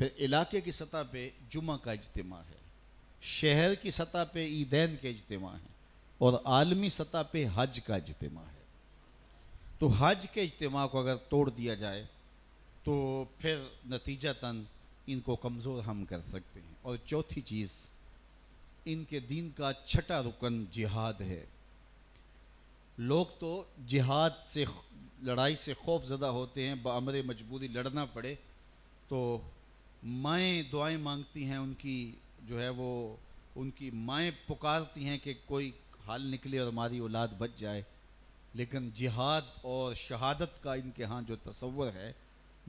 फिर इलाके की सतह पे जुमा का इजतम है शहर की सतह पे ईदैन के इजतम है और आलमी सतह पे हज का इजतम है तो हज के इजतम को अगर तोड़ दिया जाए तो फिर तन इनको कमज़ोर हम कर सकते हैं और चौथी चीज़ इनके दीन का छठा रुकन जिहाद है लोग तो जिहाद से लड़ाई से खौफ ज़दा होते हैं बमर मजबूरी लड़ना पड़े तो माएँ दुआएं मांगती हैं उनकी जो है वो उनकी माएँ पुकारती हैं कि कोई हाल निकले और हमारी औलाद बच जाए लेकिन जिहाद और शहादत का इनके यहाँ जो तस्वर है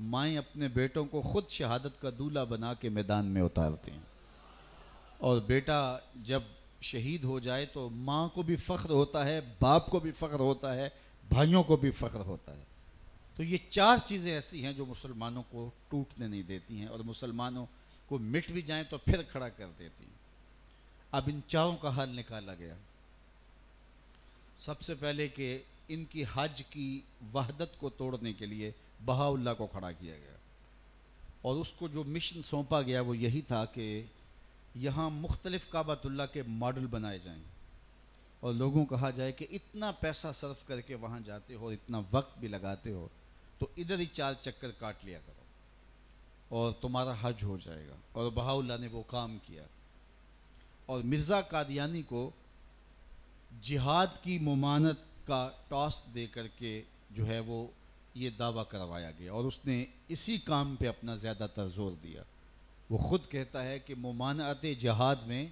माएँ अपने बेटों को ख़ुद शहादत का दूल्हा बना के मैदान में उतारती हैं और बेटा जब शहीद हो जाए तो माँ को भी फ़ख्र होता है बाप को भी फ़ख्र होता है भाइयों को भी फ़ख्र होता है तो ये चार चीज़ें ऐसी हैं जो मुसलमानों को टूटने नहीं देती हैं और मुसलमानों को मिट भी जाएं तो फिर खड़ा कर देती हैं अब इन चारों का हल निकाला गया सबसे पहले कि इनकी हज की वहदत को तोड़ने के लिए बहाउल्ला को खड़ा किया गया और उसको जो मिशन सौंपा गया वो यही था कि यहाँ मुख्तलिफ काबातुल्ला के मॉडल बनाए जाएं और लोगों कहा जाए कि इतना पैसा सर्फ करके वहाँ जाते हो और इतना वक्त भी लगाते हो तो इधर ही चार चक्कर काट लिया करो और तुम्हारा हज हो जाएगा और बहाउल्ला ने वो काम किया और मिर्ज़ा कादियानी को जिहाद की ममानत का टास्क दे करके जो है वो ये दावा करवाया गया और उसने इसी काम पे अपना ज़्यादातर जोर दिया वो ख़ुद कहता है कि ममानत जहाद में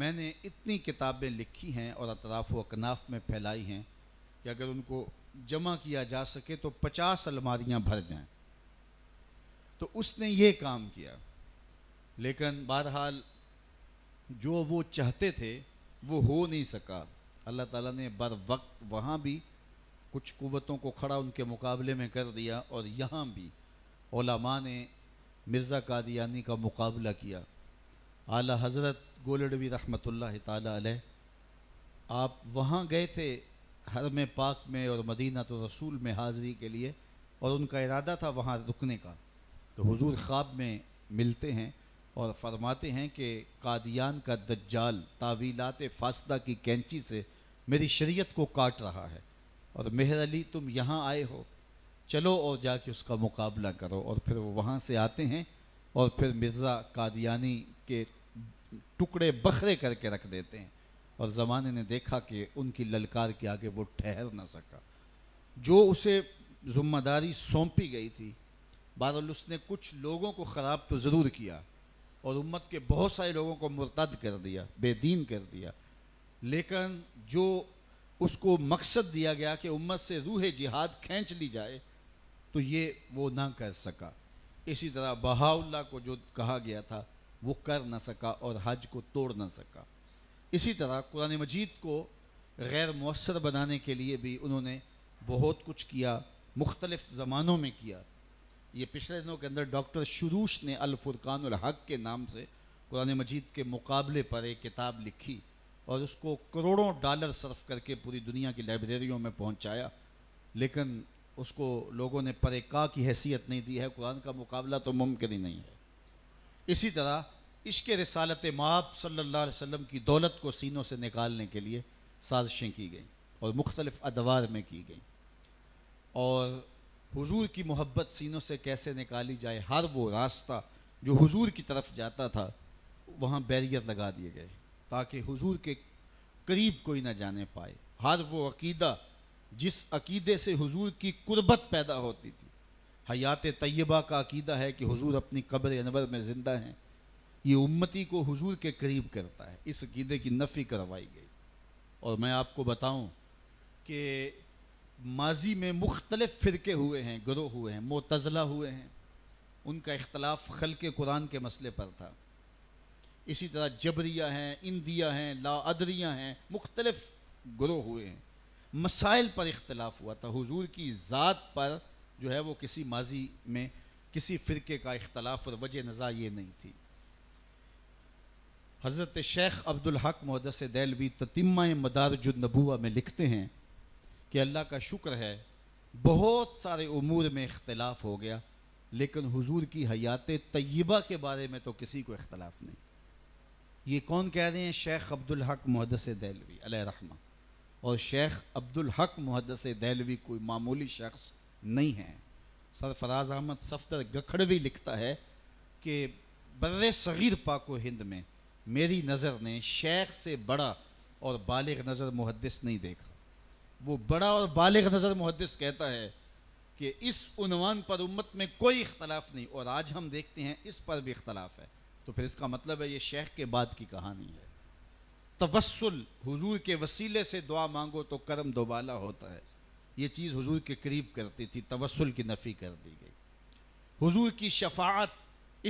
मैंने इतनी किताबें लिखी हैं और अतराफ़ अकनाफ में फैलाई हैं कि अगर उनको जमा किया जा सके तो पचास अलमारियां भर जाएं तो उसने ये काम किया लेकिन बहरहाल जो वो चाहते थे वो हो नहीं सका अल्लाह ताला ने बर वक्त वहाँ भी कुछ कुतों को खड़ा उनके मुकाबले में कर दिया और यहाँ भी ओलामा ने मिर्ज़ा कादियानी का मुकाबला किया आला हज़रत गोलडवी ताला अलैह आप वहाँ गए थे हरम पाक में और मदीना तो रसूल में हाज़री के लिए और उनका इरादा था वहाँ रुकने का तो हुजूर ख्वाब में मिलते हैं और फरमाते हैं कि कादियान का दज्जाल तावीलात फासदा की कैंची से मेरी शरीयत को काट रहा है और मेहर अली तुम यहाँ आए हो चलो और जाके उसका मुकाबला करो और फिर वो वहाँ से आते हैं और फिर मिर्ज़ा कादियानी के टुकड़े बखरे करके रख देते हैं और ज़माने ने देखा कि उनकी ललकार के आगे वो ठहर ना सका जो उसे ज़िम्मेदारी सौंपी गई थी बहरल उसने कुछ लोगों को ख़राब तो ज़रूर किया और उम्मत के बहुत सारे लोगों को मुर्तद कर दिया बेदीन कर दिया लेकिन जो उसको मकसद दिया गया कि उम्मत से रूह जिहाद खींच ली जाए तो ये वो ना कर सका इसी तरह बहाउल्ला को जो कहा गया था वो कर ना सका और हज को तोड़ ना सका इसी तरह कुरान मजीद को गैर मौसर बनाने के लिए भी उन्होंने बहुत कुछ किया मुख्तलफ ज़मानों में किया ये पिछले दिनों के अंदर डॉक्टर शुरूश ने अलफुरकान हक के नाम से कुरान मजीद के मुकाबले पर एक किताब लिखी और उसको करोड़ों डॉलर सर्फ करके पूरी दुनिया की लाइब्रेरियों में पहुंचाया लेकिन उसको लोगों ने परेका की हैसियत नहीं दी है कुरान का मुकाबला तो मुमकिन ही नहीं है इसी तरह इश्क रसालत माप सल्ला वसम की दौलत को सीनों से निकालने के लिए साजिशें की गई और मुख्तलफ़ अदवार में की गई और हुजूर की मोहब्बत सीनों से कैसे निकाली जाए हर वो रास्ता जो हुजूर की तरफ जाता था वहाँ बैरियर लगा दिए गए ताकि हुजूर के करीब कोई ना जाने पाए हर वो अकीदा जिस अकीदे से हुजूर की कुर्बत पैदा होती थी हयात तय्यबा का अकीदा है कि हुजूर अपनी कब्र अनवर में ज़िंदा हैं ये उम्मती को हुजूर के करीब करता है इस अकीदे की नफ़ी करवाई गई और मैं आपको बताऊं कि माजी में मुख्तलिफ फ़िरके हुए हैं ग्रोह हुए हैं मोतज़ला हुए हैं उनका इख्तलाफ खल के कुरान के मसले पर था इसी तरह जबरिया हैं इंदिया हैं लादरिया हैं मुख्तलिफ ग्रोह हुए हैं मसाइल पर इख्तलाफ हुआ था हुजूर की ज़ात पर जो है वो किसी माजी में किसी फ़िरके का इख्तलाफ और वजह नज़ा ये नहीं थी हज़रत शेख अब्दुल हक मदस दैलवी ततिम्मा नबूा में लिखते हैं कि अल्लाह का शुक्र है बहुत सारे अमूर में इख्तलाफ हो गया लेकिन हजूर की हयात तय्यबा के बारे में तो किसी को इख्तलाफ नहीं ये कौन कह रहे हैं शेख अब्दुल हक मदस दैलवी अलहमा और शेख अब्दुल हक मदस दैलवी कोई मामूली शख्स नहीं है सरफराज अहमद सफदर गखड़वी लिखता है कि बर सग़ीर पाको हिंद में मेरी नज़र ने शेख से बड़ा और बालिग नज़र मुहदस नहीं देखा वो बड़ा और बालिग नज़र मुहदस कहता है कि इस उनवान पर उम्मत में कोई इख्तलाफ नहीं और आज हम देखते हैं इस पर भी इख्तलाफ है तो फिर इसका मतलब है ये शेख के बाद की कहानी है तवसल हजूर के वसीले से दुआ मांगो तो कर्म दोबाला होता है ये चीज़ हजूर के करीब करती थी तवसल की नफ़ी कर दी गई हजूर की शफात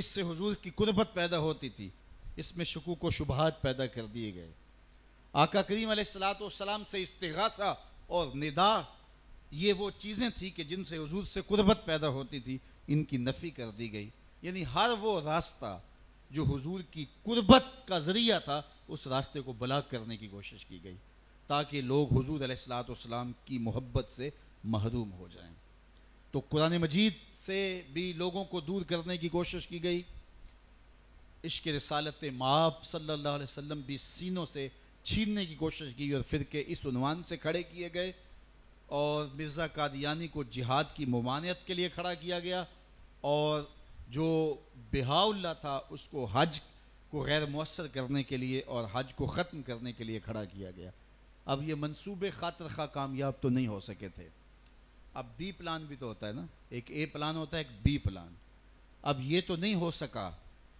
इससे हजूर की कुर्बत पैदा होती थी इसमें शकू को शुबहत पैदा कर दिए गए आका करीम सलाम से इस्तासा और निदा ये वो चीज़ें थी कि जिनसे हजूर से कुर्बत पैदा होती थी इनकी नफ़ी कर दी गई यानी हर वो रास्ता जो हजूर की कुर्बत का ज़रिया था उस रास्ते को बलाक करने की कोशिश की गई ताकि लोग हजूर अलैहिस्सलाम की मोहब्बत से महरूम हो जाएं तो कुरान मजीद से भी लोगों को दूर करने की कोशिश की गई इश्क रसालत माप सल्ला अलैहि भी सीनों से छीनने की कोशिश की और फिर के इस उनवान से खड़े किए गए और मिर्ज़ा कादियानी को जिहाद की ममानियत के लिए खड़ा किया गया और जो बेहाउल्ला था उसको हज को गैर मवसर करने के लिए और हज को ख़त्म करने के लिए खड़ा किया गया अब ये मनसूबे खातर खा कामयाब तो नहीं हो सके थे अब बी प्लान भी तो होता है ना एक ए प्लान होता है एक बी प्लान अब ये तो नहीं हो सका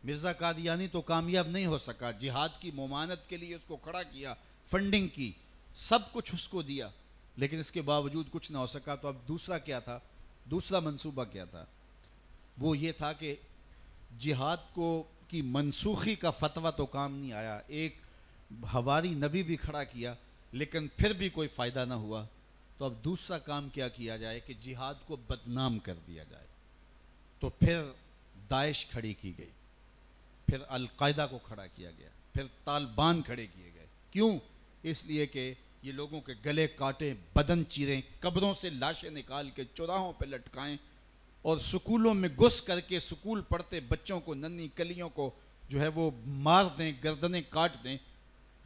मिर्ज़ा कादियानी तो कामयाब नहीं हो सका जिहाद की ममानत के लिए उसको खड़ा किया फंडिंग की सब कुछ उसको दिया लेकिन इसके बावजूद कुछ ना हो सका तो अब दूसरा क्या था दूसरा मंसूबा क्या था वो ये था कि जिहाद को की मनसूखी का फतवा तो काम नहीं आया एक हवारी नबी भी खड़ा किया लेकिन फिर भी कोई फ़ायदा ना हुआ तो अब दूसरा काम क्या किया जाए कि जिहाद को बदनाम कर दिया जाए तो फिर दाइश खड़ी की गई फिर अलकायदा को खड़ा किया गया फिर तालिबान खड़े किए गए क्यों इसलिए कि ये लोगों के गले काटें बदन चीरें कब्रों से लाशें निकाल के चौराहों पर लटकाएं और स्कूलों में घुस करके स्कूल पढ़ते बच्चों को नन्नी कलियों को जो है वो मार दें गर्दनें काट दें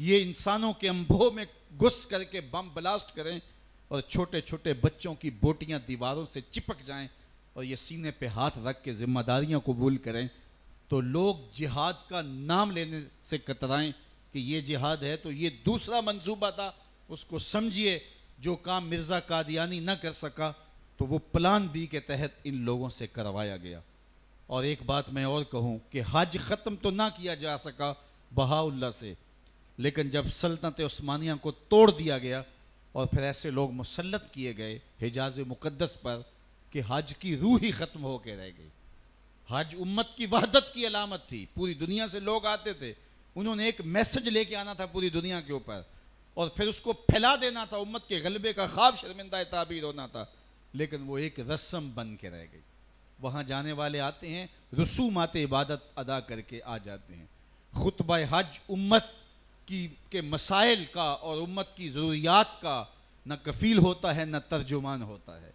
ये इंसानों के अंभों में घुस करके बम ब्लास्ट करें और छोटे छोटे बच्चों की बोटियां दीवारों से चिपक जाएं और ये सीने पे हाथ रख के जिम्मेदारियां कबूल करें तो लोग जिहाद का नाम लेने से कतराएं कि ये जिहाद है तो ये दूसरा मंसूबा था उसको समझिए जो काम मिर्ज़ा कादियानी ना कर सका तो वो प्लान बी के तहत इन लोगों से करवाया गया और एक बात मैं और कहूँ कि हज ख़त्म तो ना किया जा सका बहाउल्ला से लेकिन जब सल्तनत उस्मानिया को तोड़ दिया गया और फिर ऐसे लोग मुसलत किए गए हिजाज मुक़दस पर कि हज की रूह ही ख़त्म होकर रह गई हज उम्मत की वहदत की अलामत थी पूरी दुनिया से लोग आते थे उन्होंने एक मैसेज लेके आना था पूरी दुनिया के ऊपर और फिर उसको फैला देना था उम्मत के गलबे का ख्वाब शर्मिंदा ताबीर होना था लेकिन वो एक रस्म बन के रह गई वहाँ जाने वाले आते हैं रसूमात इबादत अदा करके आ जाते हैं खुतब हज उम्मत की के मसाइल का और उम्मत की ज़रूरियात का न कफ़ील होता है न तर्जुमान होता है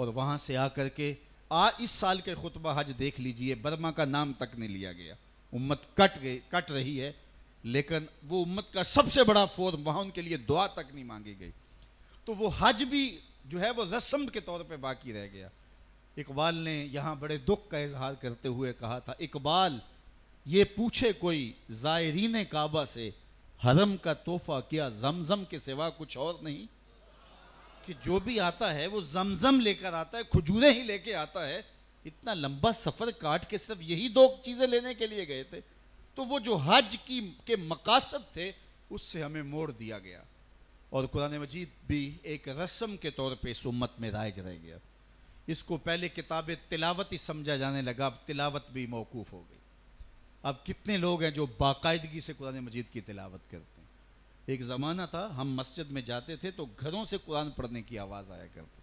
और वहाँ से आकर के आ इस साल के खुतबा हज देख लीजिए बर्मा का नाम तक नहीं लिया गया उम्मत कट गई कट रही है लेकिन वो उम्मत का सबसे बड़ा फोर वहां उनके लिए दुआ तक नहीं मांगी गई तो वो हज भी जो है वो रस्म के तौर पे बाकी रह गया इकबाल ने यहाँ बड़े दुख का इजहार करते हुए कहा था इकबाल ये पूछे कोई ज़ायरीन काबा से हरम का तोहफा क्या जमजम के सिवा कुछ और नहीं कि जो भी आता है वो जमजम लेकर आता है खजूरें ही लेके आता है इतना लंबा सफ़र काट के सिर्फ यही दो चीज़ें लेने के लिए गए थे तो वो जो हज की के मकासद थे उससे हमें मोड़ दिया गया और कुरान मजीद भी एक रस्म के तौर पे इस उम्मत में राइज रह गया इसको पहले किताब तिलावत ही समझा जाने लगा अब तिलावत भी मौकूफ़ हो गई अब कितने लोग हैं जो बाकायदगी से कुरान मजीद की तिलावत करते एक ज़माना था हम मस्जिद में जाते थे तो घरों से कुरान पढ़ने की आवाज़ आया करती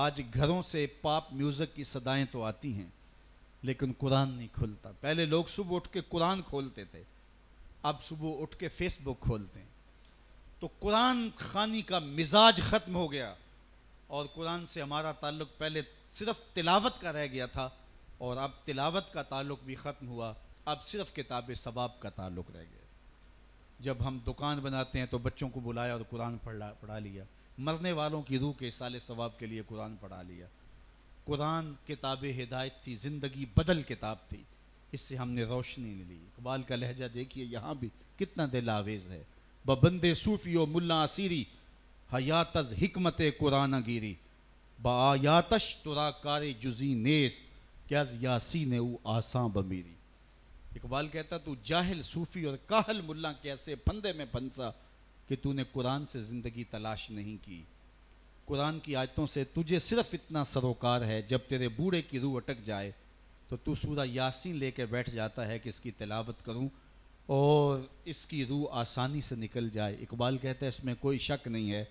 आज घरों से पाप म्यूज़िक की सदाएं तो आती हैं लेकिन कुरान नहीं खुलता पहले लोग सुबह उठ के कुरान खोलते थे अब सुबह उठ के फेसबुक खोलते हैं तो कुरान खानी का मिजाज ख़त्म हो गया और कुरान से हमारा ताल्लुक पहले सिर्फ तिलावत का रह गया था और अब तिलावत का ताल्लुक भी ख़त्म हुआ अब सिर्फ किताब सबाब का ताल्लुक रह गया जब हम दुकान बनाते हैं तो बच्चों को बुलाया और कुरान पढ़ा पढ़ा लिया मरने वालों की रूह के साल सवाब के लिए कुरान पढ़ा लिया कुरान किताब हिदायत थी ज़िंदगी बदल किताब थी इससे हमने रोशनी ली इकबाल का लहजा देखिए यहाँ भी कितना दिल आवेज़ है बंदे सूफ़ी व मुला असीरी हयात हमत कुरान गिरी बयातश तुरा कार जुजी नेस क्या यासी ने वो आसा बमीरी इकबाल कहता तू जाहिल सूफी और काहल मुल्ला कैसे फंदे में फंसा कि तूने कुरान से ज़िंदगी तलाश नहीं की कुरान की आयतों से तुझे सिर्फ इतना सरोकार है जब तेरे बूढ़े की रूह अटक जाए तो तू सूरा यासीन लेकर बैठ जाता है कि इसकी तिलावत करूं और इसकी रूह आसानी से निकल जाए इकबाल कहता है इसमें कोई शक नहीं है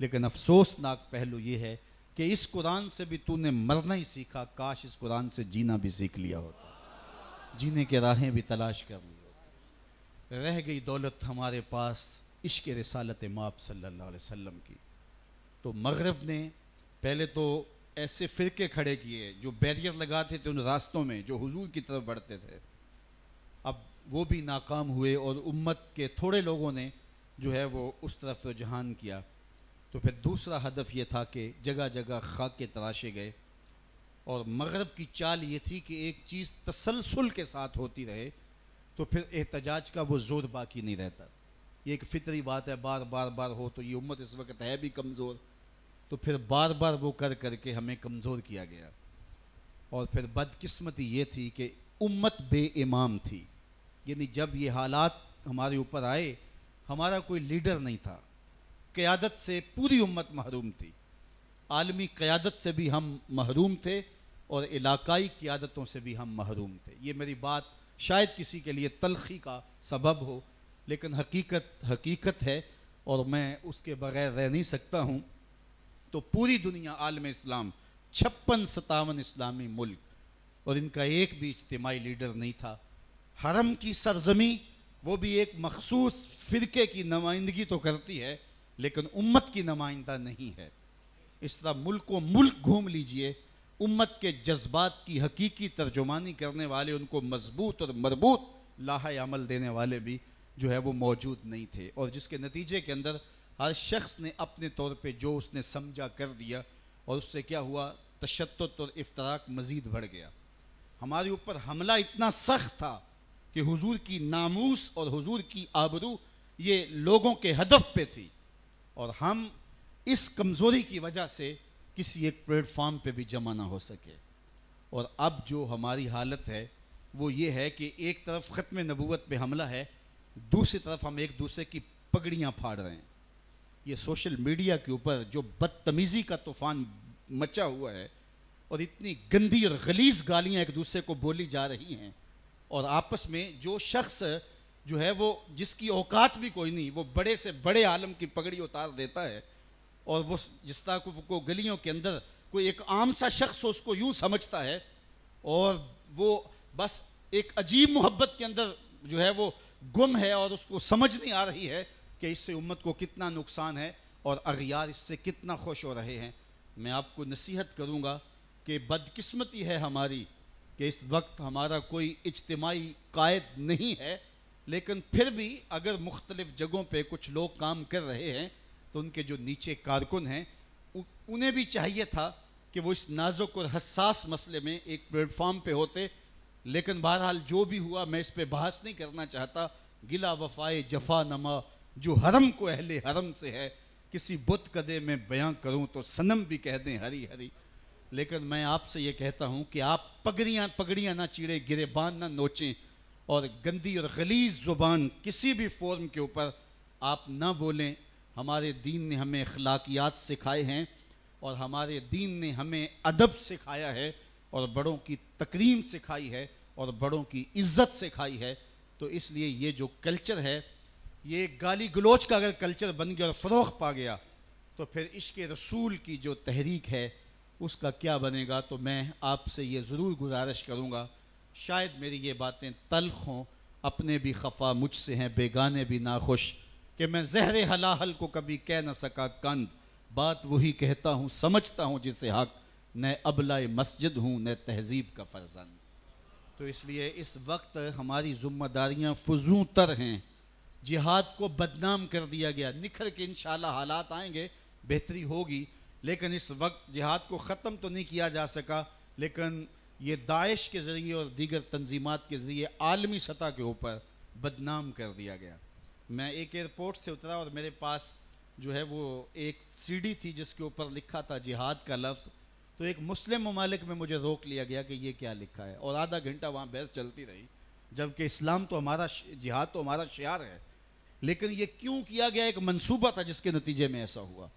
लेकिन अफसोसनाक पहलू ये है कि इस कुरान से भी तूने मरना ही सीखा काश इस कुरान से जीना भी सीख लिया होता जीने के राहें भी तलाश कर ली रह गई दौलत हमारे पास इश्क रसालत माप सल्लल्लाहु अलैहि वसल्लम की तो मगरब ने पहले तो ऐसे फ़िरके खड़े किए जो बैरियर लगाते थे उन रास्तों में जो हुजूर की तरफ बढ़ते थे अब वो भी नाकाम हुए और उम्मत के थोड़े लोगों ने जो है वो उस तरफ रुझान किया तो फिर दूसरा हदफ ये था कि जगह जगह खाक के तराशे गए और मगरब की चाल ये थी कि एक चीज़ तसलसल के साथ होती रहे तो फिर एहतजाज का वो जोर बाकी नहीं रहता ये एक फितरी बात है बार बार बार हो तो ये उम्मत इस वक्त है भी कमज़ोर तो फिर बार बार वो कर करके हमें कमज़ोर किया गया और फिर बदकिस्मती ये थी कि उम्मत बे इमाम थी यानी जब ये हालात हमारे ऊपर आए हमारा कोई लीडर नहीं था क़्यादत से पूरी उम्मत महरूम थी आलमी क़्यादत से भी हम महरूम थे और इलाकाई क्यादतों से भी हम महरूम थे ये मेरी बात शायद किसी के लिए तलखी का सबब हो लेकिन हकीकत हकीकत है और मैं उसके बगैर रह नहीं सकता हूँ तो पूरी दुनिया आलम इस्लाम छप्पन सतावन इस्लामी मुल्क और इनका एक भी इज्तमाही लीडर नहीं था हरम की सरजमी वो भी एक मखसूस फ़िरके की नुमाइंदगी तो करती है लेकिन उम्मत की नुमाइंदा नहीं है इस तरह मुल्क को मुल्क घूम लीजिए उम्मत के जज्बात की हकीकी तर्जुमानी करने वाले उनको मजबूत और मरबूत लाह अमल देने वाले भी जो है वो मौजूद नहीं थे और जिसके नतीजे के अंदर हर शख्स ने अपने तौर पे जो उसने समझा कर दिया और उससे क्या हुआ तशत और इफ्तराक मज़ीद बढ़ गया हमारे ऊपर हमला इतना सख्त था कि हुजूर की नामूस और हुजूर की आबरू ये लोगों के हदफ पे थी और हम इस कमज़ोरी की वजह से किसी एक प्लेटफॉर्म पे भी जमा ना हो सके और अब जो हमारी हालत है वो ये है कि एक तरफ ख़त्म नबूत पे हमला है दूसरी तरफ हम एक दूसरे की पगड़ियाँ फाड़ रहे हैं ये सोशल मीडिया के ऊपर जो बदतमीज़ी का तूफ़ान मचा हुआ है और इतनी गंदी और गलीज गालियाँ एक दूसरे को बोली जा रही हैं और आपस में जो शख्स जो है वो जिसकी औकात भी कोई नहीं वो बड़े से बड़े आलम की पगड़ी उतार देता है और वो जिस तरह को, को गलियों के अंदर कोई एक आम सा शख्स उसको यूँ समझता है और वो बस एक अजीब मोहब्बत के अंदर जो है वो गुम है और उसको समझ नहीं आ रही है कि इससे उम्मत को कितना नुकसान है और अगियार इससे कितना खुश हो रहे हैं मैं आपको नसीहत करूँगा कि बदकिस्मती है हमारी कि इस वक्त हमारा कोई इज्तमाही कायद नहीं है लेकिन फिर भी अगर मुख्तलिफ़ जगहों पे कुछ लोग काम कर रहे हैं तो उनके जो नीचे कारकुन हैं उन्हें भी चाहिए था कि वो इस नाजुक और हसास मसले में एक प्लेटफॉर्म पे होते लेकिन बहरहाल जो भी हुआ मैं इस पर बहस नहीं करना चाहता गिला वफाए जफा नमा जो हरम को अहले हरम से है किसी बुत कदे में बयां करूं तो सनम भी कह दें हरी हरी लेकिन मैं आपसे ये कहता हूं कि आप पगड़ियां पगड़ियां ना चीड़े गिरेबान ना नोचें और गंदी और गलीज ज़ुबान किसी भी फॉर्म के ऊपर आप ना बोलें हमारे दीन ने हमें अखलाकियात सिखाए हैं और हमारे दीन ने हमें अदब सिखाया है और बड़ों की तकरीम सिखाई है और बड़ों की इज्जत सिखाई है तो इसलिए ये जो कल्चर है ये गाली गलोच का अगर कल्चर बन गया और फ़रोख पा गया तो फिर इश्क रसूल की जो तहरीक है उसका क्या बनेगा तो मैं आपसे ये ज़रूर गुजारिश करूँगा शायद मेरी ये बातें तलख हों अपने भी खफा मुझसे हैं बेगाने भी नाखुश कि मैं जहर हलाहल को कभी कह ना सका कंद बात वही कहता हूँ समझता हूँ जिसे हक न अबला मस्जिद हूँ न तहजीब का फर्जन तो इसलिए इस वक्त हमारी जिम्मेदारियाँ फजू तर हैं जिहाद को बदनाम कर दिया गया निखर के इन हालात आएंगे बेहतरी होगी लेकिन इस वक्त जिहाद को ख़त्म तो नहीं किया जा सका लेकिन ये दाइश के ज़रिए और दीगर तनजीमत के ज़रिए आलमी सतह के ऊपर बदनाम कर दिया गया मैं एक एयरपोर्ट से उतरा और मेरे पास जो है वो एक सीडी थी जिसके ऊपर लिखा था जिहाद का लफ्ज़ तो एक मुस्लिम ममालिक में मुझे रोक लिया गया कि ये क्या लिखा है और आधा घंटा वहाँ बहस चलती रही जबकि इस्लाम तो हमारा जिहाद तो हमारा शार है लेकिन ये क्यों किया गया एक मंसूबा था जिसके नतीजे में ऐसा हुआ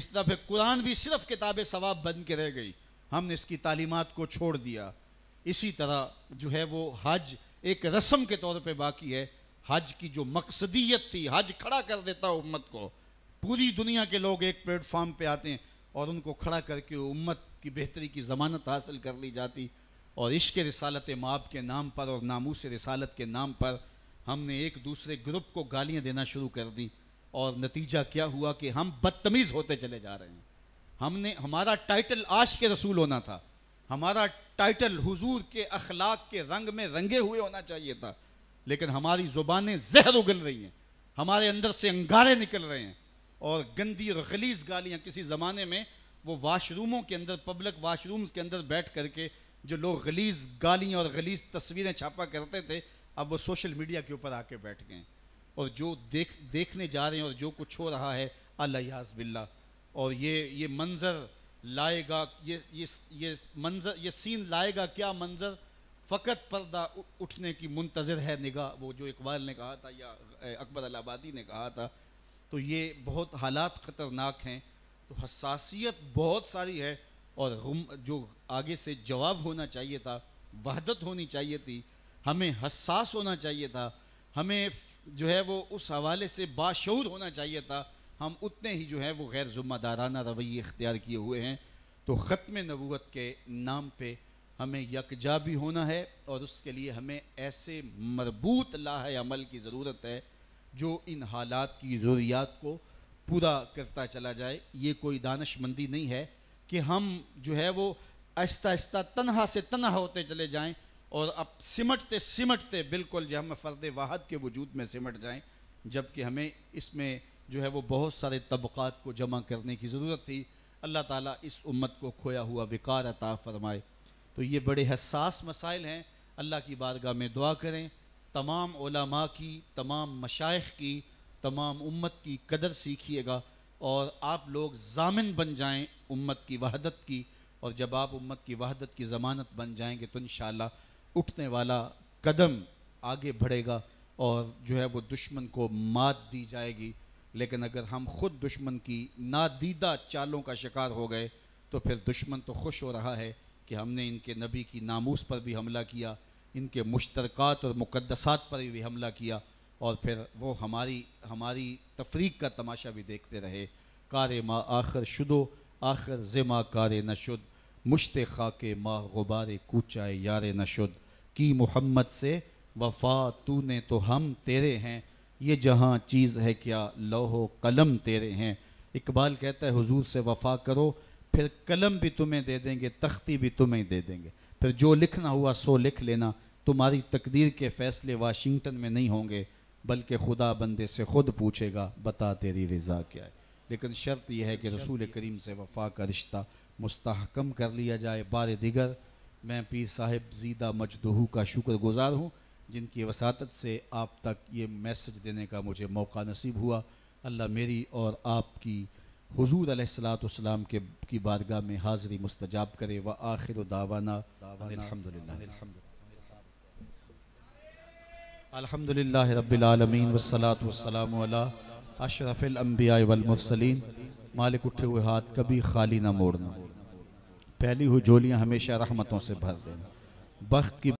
इस तरह फिर कुरान भी सिर्फ किताब सवाब बन के रह गई हमने इसकी तालीमत को छोड़ दिया इसी तरह जो है वो हज एक रस्म के तौर पर बाकी है हज की जो मकसदियत थी हज खड़ा कर देता उम्मत को पूरी दुनिया के लोग एक प्लेटफॉर्म पे आते हैं और उनको खड़ा करके उम्मत की बेहतरी की ज़मानत हासिल कर ली जाती और इश्क रसालत माप के नाम पर और नामूस रसालत के नाम पर हमने एक दूसरे ग्रुप को गालियाँ देना शुरू कर दी और नतीजा क्या हुआ कि हम बदतमीज़ होते चले जा रहे हैं हमने हमारा टाइटल आश के रसूल होना था हमारा टाइटल हुजूर के अखलाक के रंग में रंगे हुए होना चाहिए था लेकिन हमारी ज़ुबानें जहर उगल रही हैं हमारे अंदर से अंगारे निकल रहे हैं और गंदी और गलीज गालियाँ किसी ज़माने में वो वाशरूमों के अंदर पब्लिक वाशरूम्स के अंदर बैठ करके जो लोग गलीज गालियाँ और गलीज तस्वीरें छापा करते थे अब वो सोशल मीडिया के ऊपर आके बैठ गए और जो देख देखने जा रहे हैं और जो कुछ हो रहा है अल्लाज बिल्ला और ये ये मंज़र लाएगा ये ये ये मंज़र ये सीन लाएगा क्या मंज़र फ़कत पर्दा उठने की मुंतज़र है निगाह वो जो इकबाल ने कहा था या अकबर अलाबादी ने कहा था तो ये बहुत हालात ख़तरनाक हैं तो हसासीत बहुत सारी है और हम जो आगे से जवाब होना चाहिए था वहदत होनी चाहिए थी हमें हसास होना चाहिए था हमें जो है वो उस हवाले से बाशूर होना चाहिए था हम उतने ही जो है वो गैर ज़ुम्मेदाराना रवैये इख्तियार किए हुए हैं तो ख़त्म नबूत के नाम पर हमें यकजा भी होना है और उसके लिए हमें ऐसे मरबूत लाह अमल की ज़रूरत है जो इन हालात की ज़रूरियात को पूरा करता चला जाए ये कोई दानशमंदी नहीं है कि हम जो है वो आहिस्ता आहिस्ता तनहा से तनहा होते चले जाएं और अब सिमटते सिमटते बिल्कुल जो हम फ़र्द वाहद के वजूद में सिमट जाएं जबकि हमें इसमें जो है वो बहुत सारे तबक़ात को जमा करने की ज़रूरत थी अल्लाह ताली इस उम्मत को खोया हुआ विकार अता फ़रमाए तो ये बड़े हसास मसाइल हैं अल्लाह की बारगाह में दुआ करें तमाम ओलामा की तमाम मशाइ की तमाम उम्मत की कदर सीखिएगा और आप लोग जामिन बन जाएं उम्मत की वहदत की और जब आप उम्मत की वहदत की ज़मानत बन जाएंगे तो इन उठने वाला कदम आगे बढ़ेगा और जो है वो दुश्मन को मात दी जाएगी लेकिन अगर हम खुद दुश्मन की नादीदा चालों का शिकार हो गए तो फिर दुश्मन तो खुश हो रहा है कि हमने इनके नबी की नामूस पर भी हमला किया इनके मुश्तरक और मुकदसात पर भी हमला किया और फिर वो हमारी हमारी तफरीक का तमाशा भी देखते रहे कार माँ आखिर शुदो आखिर ज़िमा कार नशुद मुश्त खाके माँ गुबार कूचाए यार नशुद की मोहम्मद से वफा तू ने तो हम तेरे हैं ये जहाँ चीज़ है क्या लोहो कलम तेरे हैं इकबाल कहता है हुजूर से वफा करो फिर कलम भी तुम्हें दे देंगे तख्ती भी तुम्हें दे देंगे फिर जो लिखना हुआ सो लिख लेना तुम्हारी तकदीर के फैसले वाशिंगटन में नहीं होंगे बल्कि खुदा बंदे से खुद पूछेगा बता तेरी रजा क्या है लेकिन शर्त यह है कि रसूल करीम से वफा का रिश्ता मुस्तकम कर लिया जाए बार दिगर मैं पीर साहिब जीदा मजदहू का शुक्र गुज़ार हूँ जिनकी वसात से आप तक ये मैसेज देने का मुझे मौका नसीब हुआ अल्लाह मेरी और आपकी हजूर अलैहिस्सलाम के की बारगाह में हाजिरी मुस्तजाब करे व आखिर दावाना अलहमदिल्ला रबालमीन वसलात वसलाम मालिक उठे हुए हाथ कभी खाली ना मोड़ना पहली हुई झोलियाँ हमेशा रहमतों से भर देना बख्त की